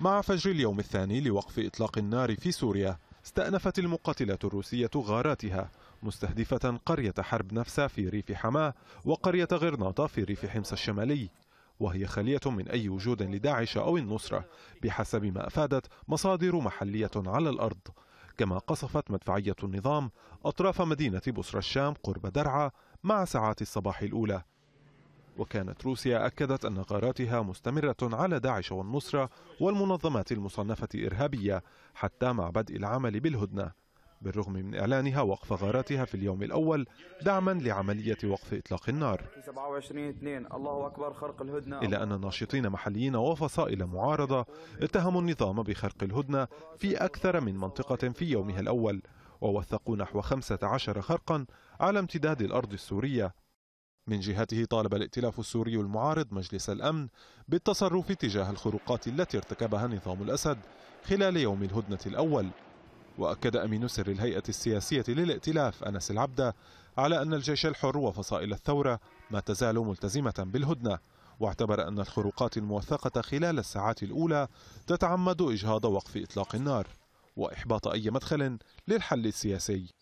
مع فجر اليوم الثاني لوقف إطلاق النار في سوريا استأنفت المقاتلة الروسية غاراتها مستهدفة قرية حرب نفسا في ريف حماة وقرية غرناطة في ريف حمص الشمالي وهي خالية من أي وجود لداعش أو النصرة بحسب ما أفادت مصادر محلية على الأرض كما قصفت مدفعية النظام أطراف مدينة بصرى الشام قرب درعا مع ساعات الصباح الأولى وكانت روسيا أكدت أن غاراتها مستمرة على داعش والنصرة والمنظمات المصنفة إرهابية حتى مع بدء العمل بالهدنة بالرغم من إعلانها وقف غاراتها في اليوم الأول دعما لعملية وقف إطلاق النار 27 2 الله أكبر خرق الهدنة إلا أن ناشطين محليين وفصائل معارضة اتهموا النظام بخرق الهدنة في أكثر من منطقة في يومها الأول ووثقوا نحو 15 خرقا على امتداد الأرض السورية من جهته طالب الائتلاف السوري المعارض مجلس الأمن بالتصرف تجاه الخروقات التي ارتكبها نظام الأسد خلال يوم الهدنة الأول وأكد أمين سر الهيئة السياسية للائتلاف أنس العبدة على أن الجيش الحر وفصائل الثورة ما تزال ملتزمة بالهدنة واعتبر أن الخروقات الموثقة خلال الساعات الأولى تتعمد إجهاض وقف إطلاق النار وإحباط أي مدخل للحل السياسي